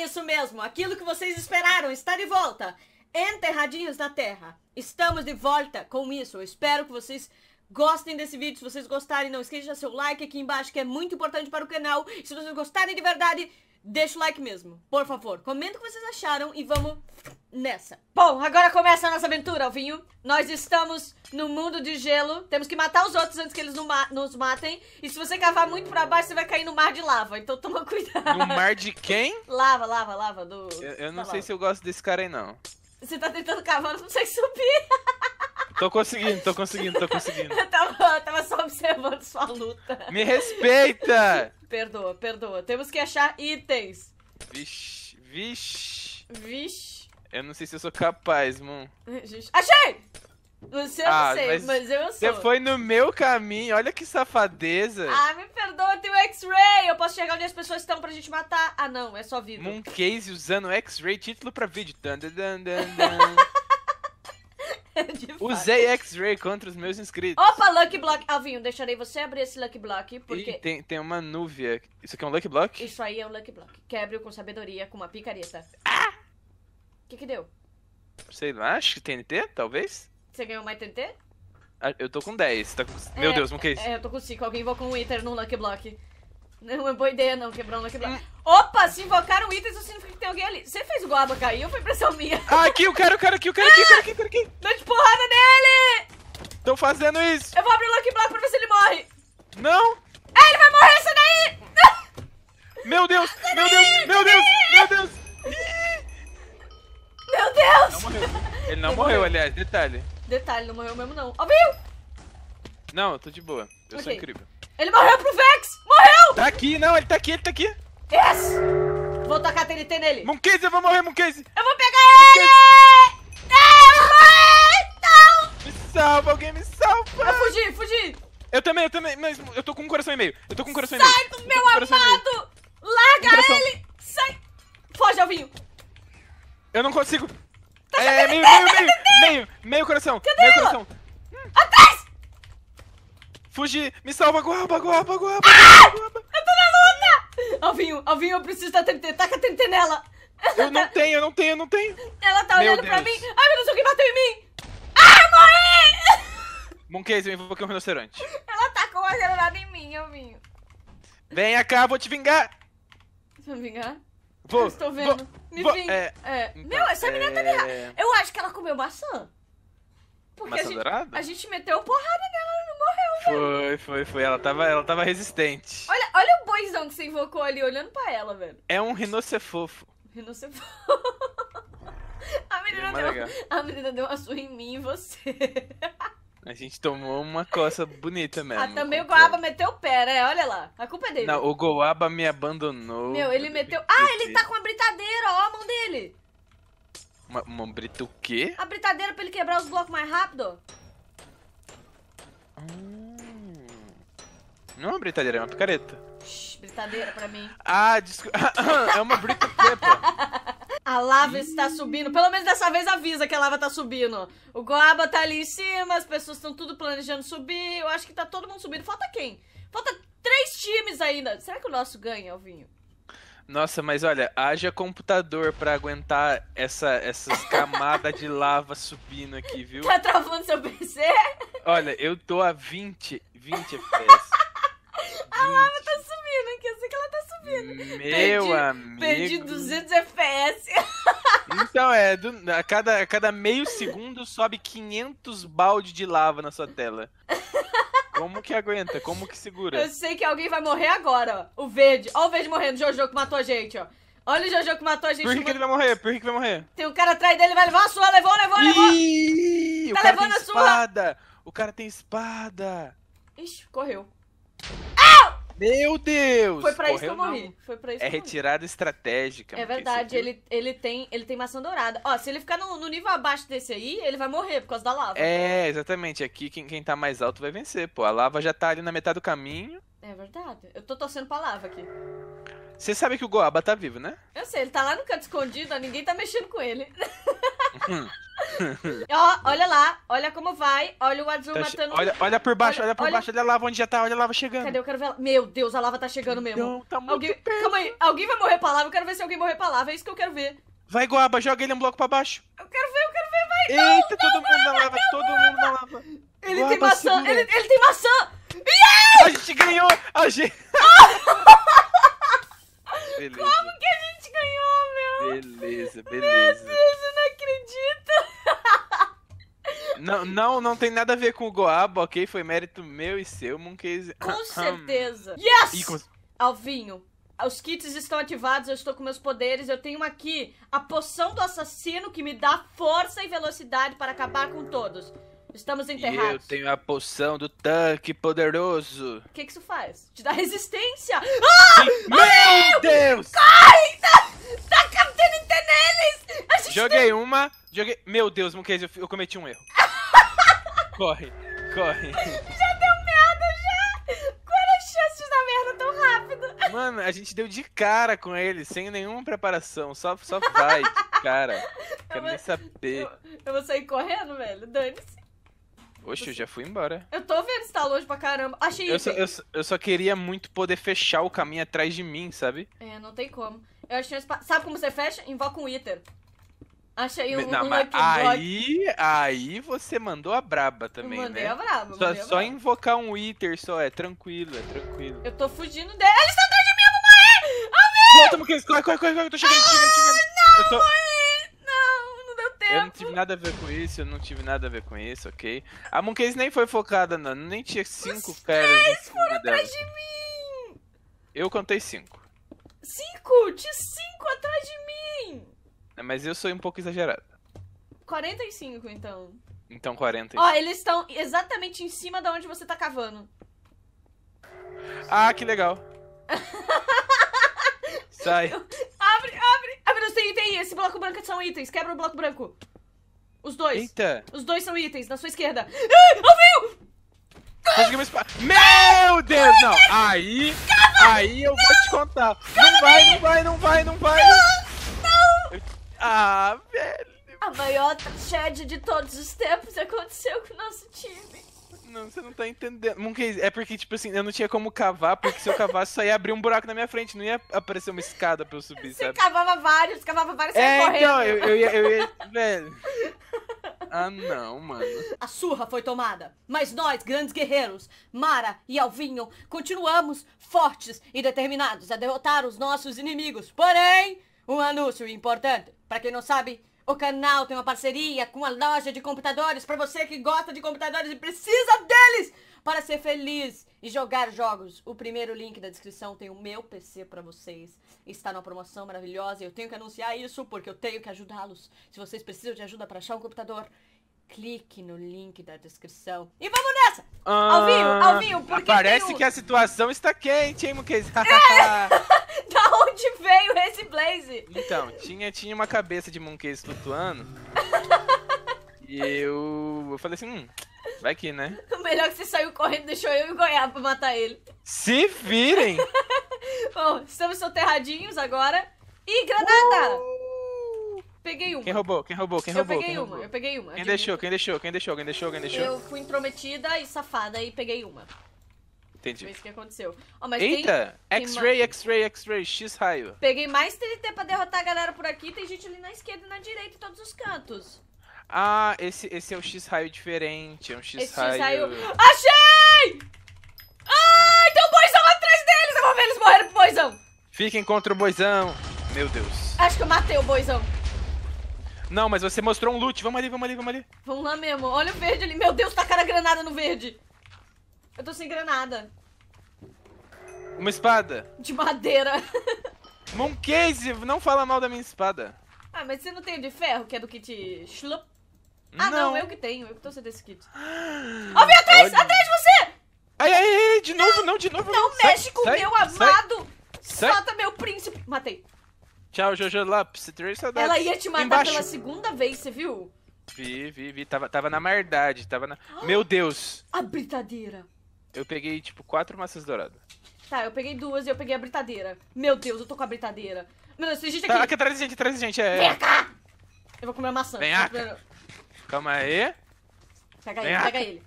É isso mesmo, aquilo que vocês esperaram está de volta. Enterradinhos na Terra. Estamos de volta com isso. Eu espero que vocês gostem desse vídeo. Se vocês gostarem, não esqueça seu like aqui embaixo, que é muito importante para o canal. E se vocês gostarem de verdade, deixa o like mesmo, por favor. Comenta o que vocês acharam e vamos nessa. Bom, agora começa a nossa aventura, Alvinho. Nós estamos no mundo de gelo. Temos que matar os outros antes que eles nos matem. E se você cavar muito pra baixo, você vai cair no mar de lava. Então toma cuidado. No mar de quem? Lava, lava, lava. Do... Eu, eu não tá sei lava. se eu gosto desse cara aí, não. Você tá tentando cavar, não consegue subir. Tô conseguindo, tô conseguindo, tô conseguindo. eu, tava, tava só observando sua luta. Me respeita! Perdoa, perdoa. Temos que achar itens. Vixe, vixe. Vixe. Eu não sei se eu sou capaz, mano. Achei! Você eu ah, não sei, mas, mas, eu sou. Você foi no meu caminho, olha que safadeza. Ah, me perdoa, tem o X-Ray. Eu posso chegar onde as pessoas estão pra gente matar. Ah, não, é só vida. Mooncase usando X-Ray, título pra vídeo. dun, dun, dun, dun. Usei X-Ray contra os meus inscritos. Opa, Lucky Block. Alvinho, deixarei você abrir esse Lucky Block, porque... Ih, tem, tem uma nuvem Isso aqui é um Lucky Block? Isso aí é um Lucky Block. Quebre-o com sabedoria, com uma picareta. Ah! O que que deu? Sei lá, acho que TNT, talvez. Você ganhou mais TNT? Ah, Eu tô com 10. Tá com... É, Meu Deus, não que é isso? É, eu tô com 5. Alguém com um Iter num Lucky Block. Não é boa ideia não, quebrar um Lucky Block. Opa, se invocaram itens, eu significa que tem alguém ali. Você fez o Guaba cair ou foi impressão minha? Ah, aqui, o cara, o cara aqui, o cara aqui, o cara aqui, o cara aqui. Dá de porrada nele! Tô fazendo isso. Eu vou abrir o Lucky Block pra ver se ele morre. Não. Ah, ele vai morrer, sai daí! Meu Deus, sai meu daí, Deus, meu Deus, meu Deus. Meu Deus. Não ele não ele morreu, morreu, aliás, detalhe. Detalhe, não morreu mesmo não. Ó, oh, viu? Não, eu tô de boa. Eu okay. sou incrível. Ele morreu pro Vex! Morreu! Tá aqui, não, ele tá aqui, ele tá aqui. Yes! Vou tacar TNT nele. Monkeyze, eu vou morrer, Monkeyze. Eu vou pegar ele! Moncase. Ah, Não! Me salva, alguém me salva. Eu fugi, fugi. Eu também, eu também, mas eu tô com um coração e meio. Eu tô com um coração Sai e meio. Sai do meu armado. amado! Larga um ele! Sai! Foge, Alvinho. Eu não consigo. Tá é, meio, meio, meio, meio, meio coração, Cadê meio ela? coração. Fugir! Me salva, guaba, guaba, guaba! Ah! Eu tô na luta! Alvinho, Alvinho, eu preciso da TNT. Taca a TNT nela! Ela eu tá... não tenho, eu não tenho, eu não tenho! Ela tá meu olhando Deus. pra mim! Ai, meu Deus, alguém bateu em mim! Ah, eu morri! Monkeys, eu invoquei um rinoceronte. Ela com a gelada em mim, Alvinho. Vem cá, vou te vingar! Você vai me vingar? Vou, eu estou vendo. Vou, me vou, vim. É, é. Então, meu, essa é... menina tá é. errada. Eu acho que ela comeu maçã. Porque maçã a, gente, dourada? a gente meteu porrada nela morreu, velho. Foi, foi, foi. Ela tava, ela tava resistente. Olha, olha o boizão que você invocou ali olhando pra ela, velho. É um rinocefofo. Rinocefofo. A é menina, é deu, a menina deu uma surra em mim e você. A gente tomou uma coça bonita mesmo. Ah, também o Goaba meteu o pé, né? Olha lá. A culpa é dele. Não, o Goaba me abandonou. Meu, ele meteu. Ah, ele tá com a britadeira, ó, a mão dele. Uma, uma brita o quê? A britadeira pra ele quebrar os blocos mais rápido. Não é uma britadeira, é uma picareta. Shhh, britadeira pra mim. Ah, desculpa. é uma brita pepa. A lava Ih. está subindo. Pelo menos dessa vez avisa que a lava está subindo. O Goaba tá ali em cima, as pessoas estão tudo planejando subir. Eu acho que tá todo mundo subindo. Falta quem? Falta três times ainda. Será que o nosso ganha, Alvinho? Nossa, mas olha, haja computador para aguentar essa, essas camadas de lava subindo aqui, viu? Tá travando seu PC? Olha, eu tô a 20, 20 FPS. A lava tá subindo aqui, eu sei que ela tá subindo. Meu perdi, amigo. Perdi 200 FPS. Então, é, do, a, cada, a cada meio segundo sobe 500 balde de lava na sua tela. Como que aguenta? Como que segura? Eu sei que alguém vai morrer agora, ó. O verde. Ó o verde morrendo, Jojo que matou a gente, ó. Olha o Jojo que matou a gente. Por que, que ele vai morrer? Por que, que vai morrer? Tem um cara atrás dele, vai levar a sua, levou, levou, levou. Ih, tá o cara levando tem a espada. Sua. O cara tem espada. Ixi, correu. Meu Deus! Foi pra Correu, isso que eu morri. Não. Foi pra isso é retirada estratégica. É verdade, ele, ele, tem, ele tem maçã dourada. Ó, se ele ficar no, no, nível abaixo desse aí, ele vai morrer por causa da lava. É, exatamente. Aqui quem, quem tá mais alto vai vencer, pô. A lava já tá ali na metade do caminho. É verdade. Eu tô torcendo pra lava aqui. Você sabe que o Goaba tá vivo, né? Eu sei, ele tá lá no canto escondido, ó, ninguém tá mexendo com ele. Hum. olha lá, olha como vai. Olha o azul tá matando. Olha, olha por baixo, olha, olha por olha... baixo, olha a lava onde já tá, olha a lava chegando. Cadê? Eu quero ver. Meu Deus, a lava tá chegando mesmo. Não, tá muito alguém... Perto. Calma aí, alguém vai morrer pra lava? Eu quero ver se alguém morrer pra lava, é isso que eu quero ver. Vai, Guaba, joga ele um bloco pra baixo. Eu quero ver, eu quero ver, vai. Eita, não, todo não, mundo na lava, todo mundo na lava. Ele tem maçã, ele, ele, tem maçã. Yeah! A gente ganhou, a gente. Não, tem nada a ver com o Goabo, ok? Foi mérito meu e seu, Monkeys. Com ah, ah. certeza. yes! Alvinho, os kits estão ativados, eu estou com meus poderes. Eu tenho aqui a poção do assassino que me dá força e velocidade para acabar com todos. Estamos enterrados. E eu tenho a poção do tanque poderoso. O que, que isso faz? Te dá resistência. Ah! Meu Ai! Ah, Deus! Corre! Tá, tá captando tá, neles! Joguei tem... uma. Joguei... Meu Deus, Monkeys, eu, eu cometi um erro. Corre, corre. Já deu merda, já! Qual era chance chances da merda tão rápido? Mano, a gente deu de cara com ele, sem nenhuma preparação. Só, só vai de cara. Quero nem saber. Eu, eu vou sair correndo, velho. Dane-se. Oxe, eu já fui embora. Eu tô vendo se tá longe pra caramba. Achei eu eu, eu só queria muito poder fechar o caminho atrás de mim, sabe? É, não tem como. Eu acho que... Sabe como você fecha? Invoca um Wither. Achei um, não, um mas aí, aí você mandou a braba também, eu mandei né? A braba, só, a braba. só invocar um Wither só, é tranquilo, é tranquilo. Eu tô fugindo dela. Eles estão atrás de mim, eu vou morrer! Amém! Volta, Marquês, corre, corre, corre, eu tô chegando, ah, chegando, chegando. Não, eu tô... morri! Não, não deu tempo. Eu não tive nada a ver com isso, eu não tive nada a ver com isso, ok? A Monkeys nem foi focada, não. Nem tinha cinco Os três Eles foram atrás dela. de mim! Eu contei cinco. Cinco? Tinha cinco atrás de mim! Mas eu sou um pouco exagerado. 45, então. Então 40. Ó, eles estão exatamente em cima de onde você tá cavando. Ah, que legal. Sai. Abre, abre. Abre, ah, não tem item. Esse bloco branco são itens. Quebra o bloco branco. Os dois. Eita. Os dois são itens, na sua esquerda. Ah, ouviu! Conseguimos espada. Meu Deus, não. Aí, aí eu vou te contar. Não vai, não vai, não vai, não vai. Não vai. Ah, velho. A maior tragédia de todos os tempos aconteceu com o nosso time. Não, você não tá entendendo. é porque, tipo assim, eu não tinha como cavar, porque se eu cavasse só ia abrir um buraco na minha frente, não ia aparecer uma escada pra eu subir, você sabe? Você cavava vários, cavava vários, você é, correndo. Então, eu, eu eu ia. Velho. Ah, não, mano. A surra foi tomada. Mas nós, grandes guerreiros, Mara e Alvinho, continuamos fortes e determinados a derrotar os nossos inimigos. Porém, um anúncio importante. Para quem não sabe, o canal tem uma parceria com a loja de computadores para você que gosta de computadores e precisa deles para ser feliz e jogar jogos. O primeiro link da descrição tem o meu PC para vocês. Está numa promoção maravilhosa e eu tenho que anunciar isso porque eu tenho que ajudá-los. Se vocês precisam de ajuda para achar um computador, clique no link da descrição. E vamos nessa! Ah, Alvinho, Alvinho, porque. Parece que a situação está quente, hein, Muquez? É! onde veio esse Blaze? Então, tinha, tinha uma cabeça de Monkeys flutuando. e eu, eu falei assim, hum, vai aqui, né? O melhor é que você saiu correndo, deixou eu e o Goiaba pra matar ele. Se virem! Bom, estamos soterradinhos agora. Ih, granada! Uh! Peguei uma. Quem roubou? Quem roubou? Quem eu roubou? Peguei quem roubou? Uma, eu peguei uma. Quem deixou? Quem deixou? Quem deixou? Quem deixou? Quem deixou? Eu fui intrometida e safada e peguei uma. Entendi. Foi isso que aconteceu. Oh, mas Eita! X-ray, X-ray, X-ray, X-raio. Peguei mais TNT pra derrotar a galera por aqui. Tem gente ali na esquerda e na direita, em todos os cantos. Ah, esse, esse é um X-raio diferente. É um X-raio... Achei! Ai, tem um boizão atrás deles! Eu vou ver eles morreram pro boizão. Fiquem contra o boizão. Meu Deus. Acho que eu matei o boizão. Não, mas você mostrou um loot. Vamos ali, vamos ali, vamos ali. Vamos lá mesmo. Olha o verde ali. Meu Deus, tá cara granada no verde. Eu tô sem granada. Uma espada. De madeira. Moncase, não fala mal da minha espada. Ah, mas você não tem o de ferro, que é do kit Schlup? Ah, não. não. eu que tenho. Eu que tô sem desse kit. Ó, oh, vem atrás! Atrás de você! Ai, ai, ai, de novo, não, não de novo. Não sai, mexe com o meu amado! Sai. Solta meu príncipe! Matei. Tchau, Jojo Lopes. três, saudades. Ela ia te matar Embaixo. pela segunda vez, você viu? Vi, vi, vi. Tava, tava na maldade. Tava na... Ah, meu Deus. A britadeira. Eu peguei, tipo, quatro maçãs douradas. Tá, eu peguei duas e eu peguei a britadeira. Meu Deus, eu tô com a britadeira. Meu Deus, tem gente aqui. Tá, aqui atrás de gente, atrás de gente. É... Vem cá! Eu vou comer a maçã. Vem cá. Calma aí. Pega Vem ele, pega ele.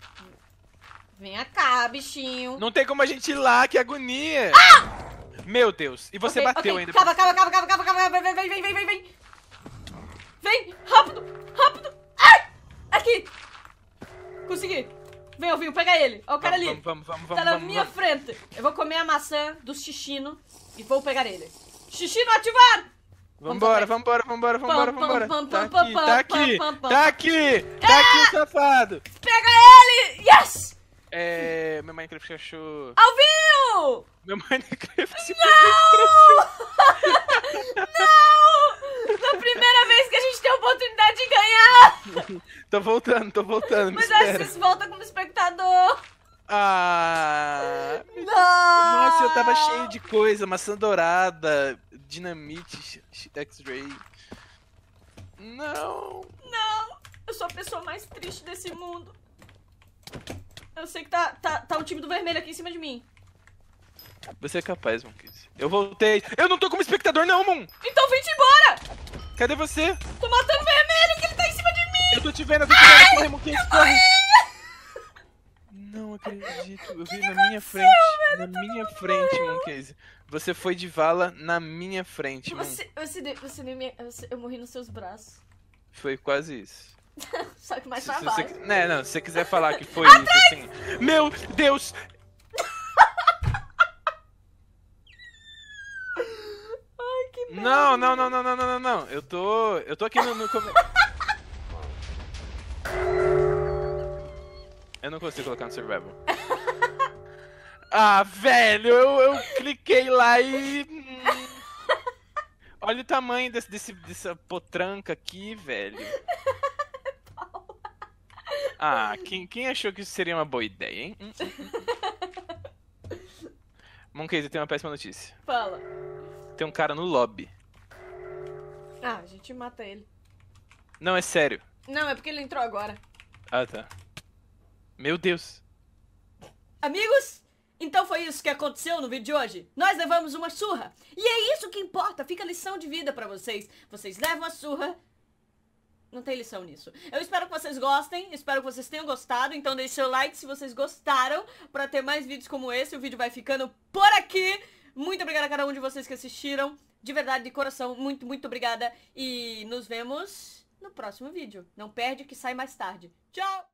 Vem cá, bichinho. Não tem como a gente ir lá, que agonia. Ah! Meu Deus. E você okay, bateu okay. ainda. Calma, calma, calma, calma, calma, calma. Vem, vem, vem, vem, vem, vem. Vem, rápido, rápido. Ai! Aqui. Consegui. Vem, Ovinho, pega ele. Olha o cara vamos, ali. Vamos, vamos, vamos. Tá na minha frente. Eu vou comer a maçã do Xixino e vou pegar ele. Xixino ativar! Vambora, vambora, vambora, vambora, vambora. Tá, tá, tá aqui, tá aqui, ah! tá aqui, tá aqui o safado. Pega ele! Yes! É... Meu Minecraft achou... Alvinho! Meu Minecraft se Não! Não! a primeira vez que a gente tem a oportunidade de ganhar! tô voltando, tô voltando. Mas acho que vocês voltam como espectador. Ah! Não! Nossa, eu tava cheio de coisa: maçã dourada, dinamite, X-ray. Não! Não! Eu sou a pessoa mais triste desse mundo. Eu sei que tá, tá, tá o time do vermelho aqui em cima de mim. Você é capaz, Monkiz. Eu voltei. Eu não tô como espectador, não, Mon! Então vem-te embora! Cadê você? Tô matando o vermelho, que ele tá em cima de mim! Eu tô te vendo, eu tô te vendo, corre, Muquinhas, corre! Não acredito, eu vi na minha frente, na minha frente, Monkey. Você foi de vala na minha frente, Você, você, você, você, eu morri nos seus braços. Foi quase isso. Só que mais pra baixo. Né, não, se você quiser falar que foi isso, assim... Meu Deus, Não, não, não, não, não, não, não, não. Eu tô. Eu tô aqui no. no eu não consigo colocar no Survival. Ah, velho, eu, eu cliquei lá e. Hum. Olha o tamanho desse, desse, dessa potranca aqui, velho. Ah, quem, quem achou que isso seria uma boa ideia, hein? Monkeys, eu tenho uma péssima notícia. Fala. Tem um cara no lobby. Ah, a gente mata ele. Não, é sério. Não, é porque ele entrou agora. Ah, tá. Meu Deus. Amigos, então foi isso que aconteceu no vídeo de hoje. Nós levamos uma surra. E é isso que importa. Fica lição de vida pra vocês. Vocês levam a surra. Não tem lição nisso. Eu espero que vocês gostem, espero que vocês tenham gostado. Então deixe seu like se vocês gostaram. Pra ter mais vídeos como esse, o vídeo vai ficando por aqui. Muito obrigada a cada um de vocês que assistiram. De verdade, de coração, muito, muito obrigada. E nos vemos no próximo vídeo. Não perde que sai mais tarde. Tchau!